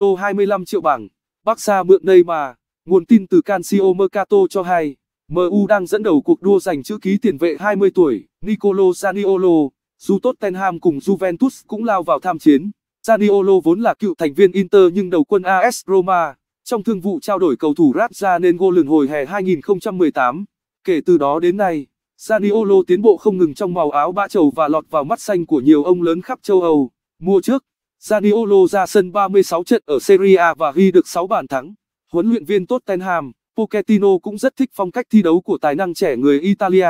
Tô 25 triệu bảng, Barca mượn Neymar, nguồn tin từ Cancio Mercato cho hay, MU đang dẫn đầu cuộc đua giành chữ ký tiền vệ 20 tuổi, Nicolo Zaniolo, dù Tottenham cùng Juventus cũng lao vào tham chiến. Zaniolo vốn là cựu thành viên Inter nhưng đầu quân AS Roma, trong thương vụ trao đổi cầu thủ Rapsa nên gô lường hồi hè 2018. Kể từ đó đến nay, Zaniolo tiến bộ không ngừng trong màu áo ba trầu và lọt vào mắt xanh của nhiều ông lớn khắp châu Âu. Mua trước Zaniolo ra sân 36 trận ở Serie A và ghi được 6 bàn thắng. Huấn luyện viên Tottenham, Pochettino cũng rất thích phong cách thi đấu của tài năng trẻ người Italia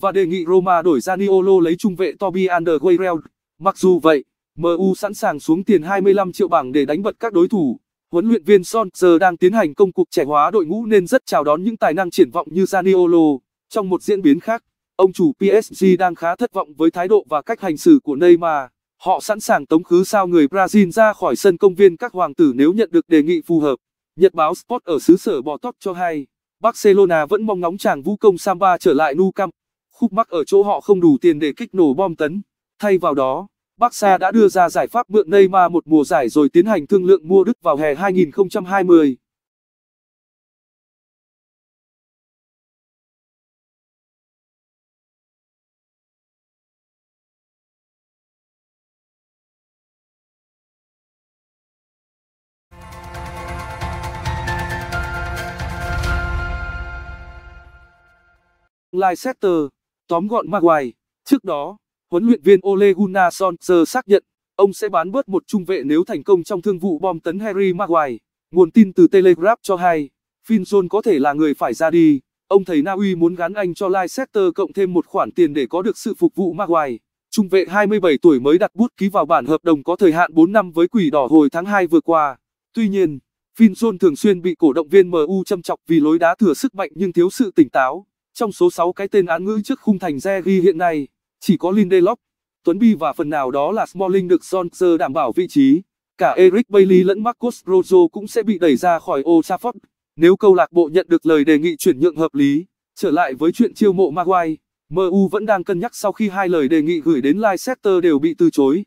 và đề nghị Roma đổi Zaniolo lấy trung vệ Toby Alderweireld. Mặc dù vậy, MU sẵn sàng xuống tiền 25 triệu bảng để đánh bật các đối thủ. Huấn luyện viên Son giờ đang tiến hành công cuộc trẻ hóa đội ngũ nên rất chào đón những tài năng triển vọng như Zaniolo. Trong một diễn biến khác, ông chủ PSG đang khá thất vọng với thái độ và cách hành xử của Neymar. Họ sẵn sàng tống khứ sao người Brazil ra khỏi sân công viên các hoàng tử nếu nhận được đề nghị phù hợp. Nhật báo Sport ở xứ sở bò tót cho hay, Barcelona vẫn mong ngóng chàng vũ công Samba trở lại Nou Camp. Khúc mắc ở chỗ họ không đủ tiền để kích nổ bom tấn. Thay vào đó, Barca đã đưa ra giải pháp mượn Neymar một mùa giải rồi tiến hành thương lượng mua Đức vào hè 2020. Leicester, tóm gọn Maguire. Trước đó, huấn luyện viên Ole Gunnar Solskjaer xác nhận, ông sẽ bán bớt một trung vệ nếu thành công trong thương vụ bom tấn Harry Maguire. Nguồn tin từ Telegraph cho hay, Finson có thể là người phải ra đi. Ông thầy Na Uy muốn gắn anh cho Leicester cộng thêm một khoản tiền để có được sự phục vụ Maguire. Trung vệ 27 tuổi mới đặt bút ký vào bản hợp đồng có thời hạn 4 năm với Quỷ Đỏ hồi tháng 2 vừa qua. Tuy nhiên, Finson thường xuyên bị cổ động viên MU châm chọc vì lối đá thừa sức mạnh nhưng thiếu sự tỉnh táo. Trong số 6 cái tên án ngữ trước khung thành Jerry hiện nay, chỉ có Lindelof, Tuấn Bi và phần nào đó là Smalling được Johnser đảm bảo vị trí. Cả Eric Bailey lẫn Marcos Rojo cũng sẽ bị đẩy ra khỏi Old Trafford. Nếu câu lạc bộ nhận được lời đề nghị chuyển nhượng hợp lý, trở lại với chuyện chiêu mộ Maguire, MU vẫn đang cân nhắc sau khi hai lời đề nghị gửi đến Leicester đều bị từ chối.